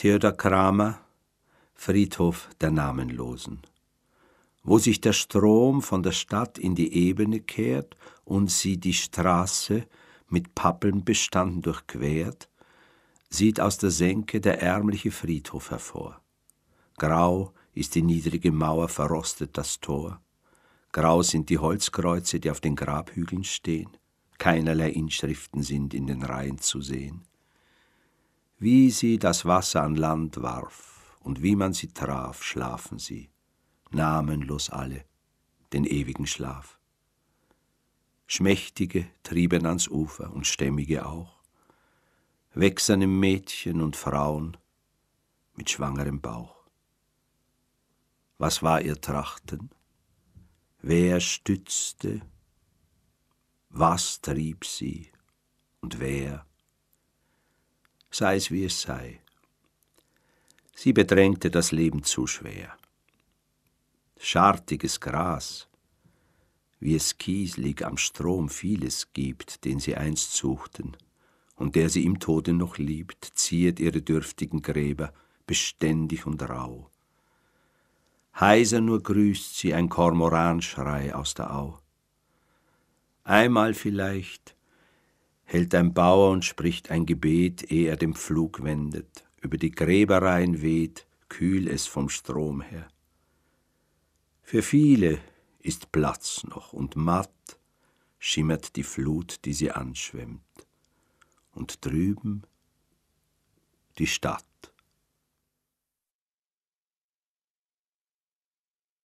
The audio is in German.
Theodor Kramer Friedhof der Namenlosen, wo sich der Strom von der Stadt in die Ebene kehrt und sie die Straße mit Pappeln bestanden durchquert, sieht aus der Senke der ärmliche Friedhof hervor. Grau ist die niedrige Mauer, verrostet das Tor, grau sind die Holzkreuze, die auf den Grabhügeln stehen, keinerlei Inschriften sind in den Reihen zu sehen. Wie sie das Wasser an Land warf und wie man sie traf, schlafen sie, namenlos alle, den ewigen Schlaf. Schmächtige trieben ans Ufer und Stämmige auch, wächserne Mädchen und Frauen mit schwangerem Bauch. Was war ihr Trachten? Wer stützte? Was trieb sie und wer sei es wie es sei. Sie bedrängte das Leben zu schwer. Schartiges Gras, wie es kieslig am Strom vieles gibt, den sie einst suchten, und der sie im Tode noch liebt, ziert ihre dürftigen Gräber beständig und rau. Heiser nur grüßt sie ein Kormoranschrei aus der Au. Einmal vielleicht hält ein Bauer und spricht ein Gebet, ehe er den Pflug wendet, über die Gräbereien weht, kühl es vom Strom her. Für viele ist Platz noch und matt schimmert die Flut, die sie anschwemmt. Und drüben die Stadt.